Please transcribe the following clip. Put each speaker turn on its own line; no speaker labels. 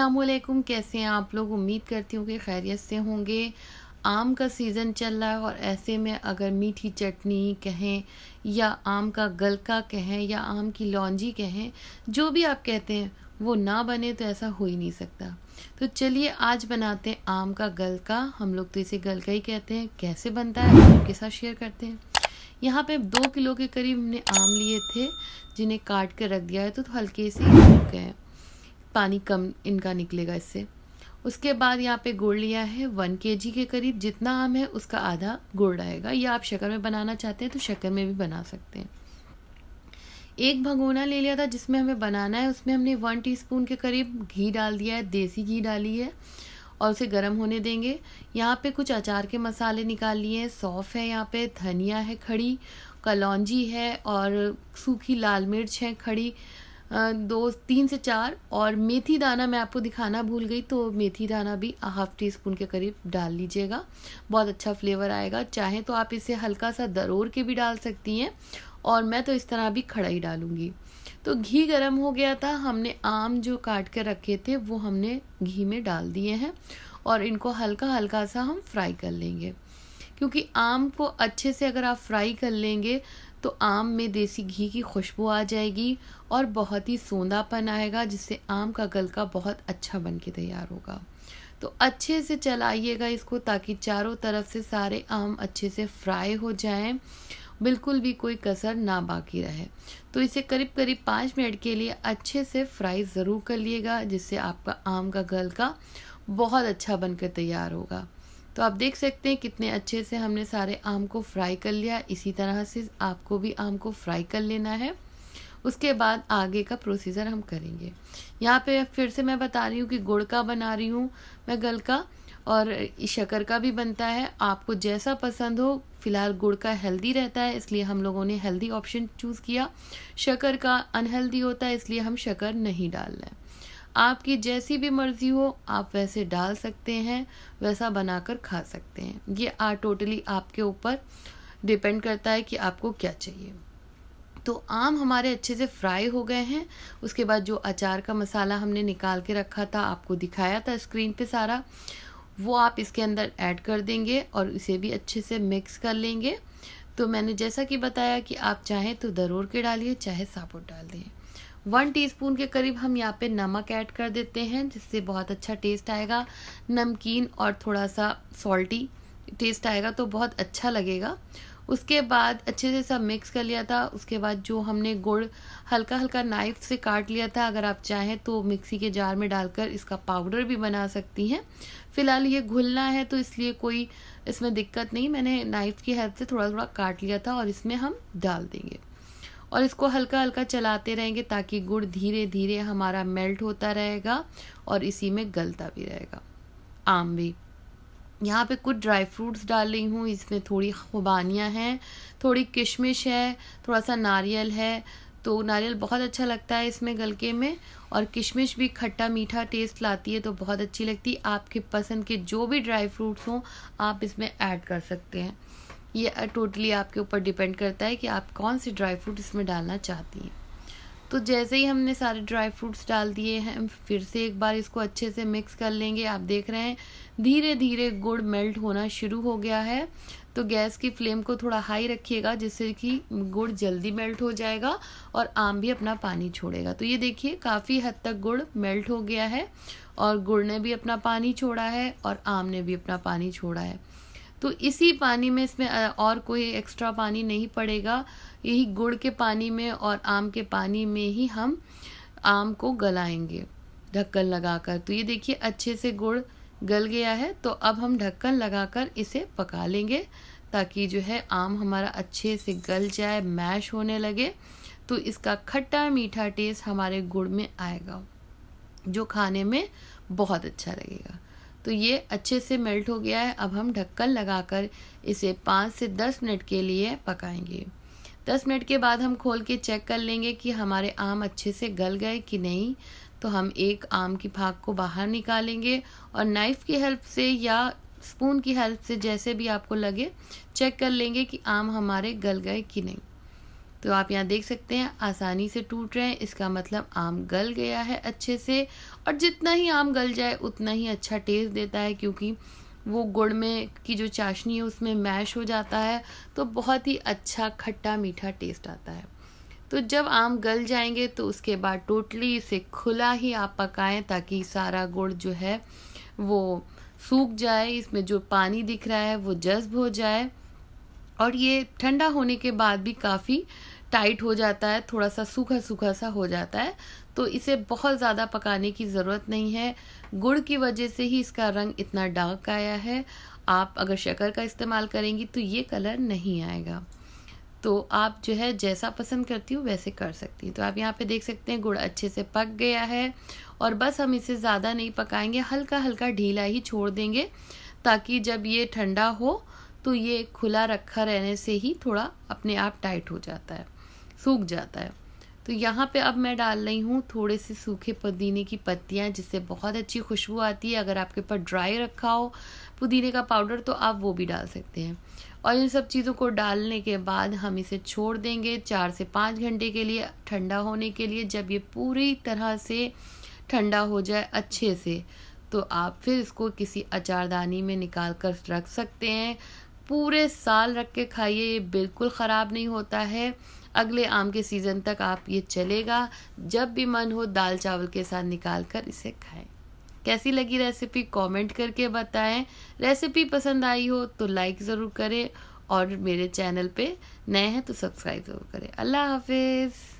असलकुम कैसे हैं आप लोग उम्मीद करती हूँ कि खैरियत से होंगे आम का सीज़न चल रहा है और ऐसे में अगर मीठी चटनी कहें या आम का गलका कहें या आम की लौंजी कहें जो भी आप कहते हैं वो ना बने तो ऐसा हो ही नहीं सकता तो चलिए आज बनाते हैं आम का गलका हम लोग तो इसे गलका ही कहते हैं कैसे बनता है आपके साथ शेयर करते हैं यहाँ पे दो किलो के करीब हमने आम लिए थे जिन्हें काट कर रख दिया है तो, तो हल्के से रुक गए पानी कम इनका निकलेगा इससे उसके बाद यहाँ पे गुड़ लिया है वन के जी के करीब जितना आम है उसका आधा गुड़ आएगा या आप शक्कर में बनाना चाहते हैं तो शक्कर में भी बना सकते हैं एक भगोना ले लिया था जिसमें हमें बनाना है उसमें हमने वन टीस्पून के करीब घी डाल दिया है देसी घी डाली है और उसे गर्म होने देंगे यहाँ पे कुछ अचार के मसाले निकाल लिए हैं सौफ है यहाँ पे धनिया है खड़ी कलौजी है और सूखी लाल मिर्च है खड़ी दो तीन से चार और मेथी दाना मैं आपको दिखाना भूल गई तो मेथी दाना भी हाफ टी स्पून के करीब डाल लीजिएगा बहुत अच्छा फ्लेवर आएगा चाहे तो आप इसे हल्का सा दरोर के भी डाल सकती हैं और मैं तो इस तरह भी खड़ा ही तो घी गरम हो गया था हमने आम जो काट कर रखे थे वो हमने घी में डाल दिए हैं और इनको हल्का हल्का सा हम फ्राई कर लेंगे क्योंकि आम को अच्छे से अगर आप फ्राई कर लेंगे तो आम में देसी घी की खुशबू आ जाएगी और बहुत ही सोंदापन आएगा जिससे आम का गलका बहुत अच्छा बन के तैयार होगा तो अच्छे से चलाइएगा इसको ताकि चारों तरफ से सारे आम अच्छे से फ्राई हो जाएं बिल्कुल भी कोई कसर ना बाकी रहे तो इसे करीब करीब पाँच मिनट के लिए अच्छे से फ्राई ज़रूर कर लिएगा जिससे आपका आम का गलका बहुत अच्छा बनकर तैयार होगा तो आप देख सकते हैं कितने अच्छे से हमने सारे आम को फ्राई कर लिया इसी तरह से आपको भी आम को फ्राई कर लेना है उसके बाद आगे का प्रोसीजर हम करेंगे यहाँ पे फिर से मैं बता रही हूँ कि गुड़ का बना रही हूँ मैं गल का और शक्कर का भी बनता है आपको जैसा पसंद हो फिलहाल गुड़ का हेल्दी रहता है इसलिए हम लोगों ने हेल्दी ऑप्शन चूज़ किया शक्कर का अनहेल्दी होता है इसलिए हम शक्कर नहीं डाल रहे हैं आपकी जैसी भी मर्जी हो आप वैसे डाल सकते हैं वैसा बनाकर खा सकते हैं ये आ टोटली आपके ऊपर डिपेंड करता है कि आपको क्या चाहिए तो आम हमारे अच्छे से फ्राई हो गए हैं उसके बाद जो अचार का मसाला हमने निकाल के रखा था आपको दिखाया था स्क्रीन पे सारा वो आप इसके अंदर ऐड कर देंगे और इसे भी अच्छे से मिक्स कर लेंगे तो मैंने जैसा कि बताया कि आप चाहें तो दरोड़ के डालिए चाहे साबुत डाल दें वन टीस्पून के करीब हम यहाँ पे नमक ऐड कर देते हैं जिससे बहुत अच्छा टेस्ट आएगा नमकीन और थोड़ा सा सॉल्टी टेस्ट आएगा तो बहुत अच्छा लगेगा उसके बाद अच्छे से सब मिक्स कर लिया था उसके बाद जो हमने गुड़ हल्का हल्का नाइफ से काट लिया था अगर आप चाहें तो मिक्सी के जार में डालकर इसका पाउडर भी बना सकती हैं फिलहाल ये घुलना है तो इसलिए कोई इसमें दिक्कत नहीं मैंने नाइफ की हेल्प से थोड़ा थोड़ा काट लिया था और इसमें हम डाल देंगे और इसको हल्का हल्का चलाते रहेंगे ताकि गुड़ धीरे धीरे हमारा मेल्ट होता रहेगा और इसी में गलता भी रहेगा आम भी यहाँ पे कुछ ड्राई फ्रूट्स डाल रही हूँ इसमें थोड़ी खुबानियाँ हैं थोड़ी किशमिश है थोड़ा सा नारियल है तो नारियल बहुत अच्छा लगता है इसमें गलके में और किशमिश भी खट्टा मीठा टेस्ट लाती है तो बहुत अच्छी लगती है आपके पसंद के जो भी ड्राई फ्रूट्स हों आप इसमें ऐड कर सकते हैं ये टोटली आपके ऊपर डिपेंड करता है कि आप कौन से ड्राई फ्रूट इसमें डालना चाहती हैं तो जैसे ही हमने सारे ड्राई फ्रूट्स डाल दिए हैं फिर से एक बार इसको अच्छे से मिक्स कर लेंगे आप देख रहे हैं धीरे धीरे गुड़ मेल्ट होना शुरू हो गया है तो गैस की फ्लेम को थोड़ा हाई रखिएगा जिससे कि गुड़ जल्दी मेल्ट हो जाएगा और आम भी अपना पानी छोड़ेगा तो ये देखिए काफ़ी हद तक गुड़ मेल्ट हो गया है और गुड़ ने भी अपना पानी छोड़ा है और आम ने भी अपना पानी छोड़ा है तो इसी पानी में इसमें और कोई एक्स्ट्रा पानी नहीं पड़ेगा यही गुड़ के पानी में और आम के पानी में ही हम आम को गलाएंगे ढक्कन लगाकर तो ये देखिए अच्छे से गुड़ गल गया है तो अब हम ढक्कन लगाकर इसे पका लेंगे ताकि जो है आम हमारा अच्छे से गल जाए मैश होने लगे तो इसका खट्टा मीठा टेस्ट हमारे गुड़ में आएगा जो खाने में बहुत अच्छा लगेगा तो ये अच्छे से मेल्ट हो गया है अब हम ढक्कन लगाकर इसे पाँच से दस मिनट के लिए पकाएंगे दस मिनट के बाद हम खोल के चेक कर लेंगे कि हमारे आम अच्छे से गल गए कि नहीं तो हम एक आम की भाग को बाहर निकालेंगे और नाइफ़ की हेल्प से या स्पून की हेल्प से जैसे भी आपको लगे चेक कर लेंगे कि आम हमारे गल गए कि नहीं तो आप यहाँ देख सकते हैं आसानी से टूट रहे हैं इसका मतलब आम गल गया है अच्छे से और जितना ही आम गल जाए उतना ही अच्छा टेस्ट देता है क्योंकि वो गुड़ में की जो चाशनी है उसमें मैश हो जाता है तो बहुत ही अच्छा खट्टा मीठा टेस्ट आता है तो जब आम गल जाएंगे तो उसके बाद टोटली इसे खुला ही आप पकाएं ताकि सारा गुड़ जो है वो सूख जाए इसमें जो पानी दिख रहा है वो जज्ब हो जाए और ये ठंडा होने के बाद भी काफ़ी टाइट हो जाता है थोड़ा सा सूखा सूखा सा हो जाता है तो इसे बहुत ज़्यादा पकाने की ज़रूरत नहीं है गुड़ की वजह से ही इसका रंग इतना डार्क आया है आप अगर शक्कर का इस्तेमाल करेंगी तो ये कलर नहीं आएगा तो आप जो है जैसा पसंद करती हो वैसे कर सकती हैं तो आप यहाँ पे देख सकते हैं गुड़ अच्छे से पक गया है और बस हम इसे ज़्यादा नहीं पकाएंगे हल्का हल्का ढीला ही छोड़ देंगे ताकि जब ये ठंडा हो तो ये खुला रखा रहने से ही थोड़ा अपने आप टाइट हो जाता है सूख जाता है तो यहाँ पे अब मैं डाल रही हूँ थोड़े से सूखे पुदीने की पत्तियाँ जिससे बहुत अच्छी खुशबू आती है अगर आपके पास ड्राई रखा हो पुदीने का पाउडर तो आप वो भी डाल सकते हैं और इन सब चीज़ों को डालने के बाद हम इसे छोड़ देंगे चार से पाँच घंटे के लिए ठंडा होने के लिए जब ये पूरी तरह से ठंडा हो जाए अच्छे से तो आप फिर इसको किसी अचारदानी में निकाल कर रख सकते हैं पूरे साल रख के खाइए ये बिल्कुल ख़राब नहीं होता है अगले आम के सीज़न तक आप ये चलेगा जब भी मन हो दाल चावल के साथ निकाल कर इसे खाएं कैसी लगी रेसिपी कमेंट करके बताएं रेसिपी पसंद आई हो तो लाइक ज़रूर करें और मेरे चैनल पे नए हैं तो सब्सक्राइब ज़रूर करें अल्लाह हाफिज़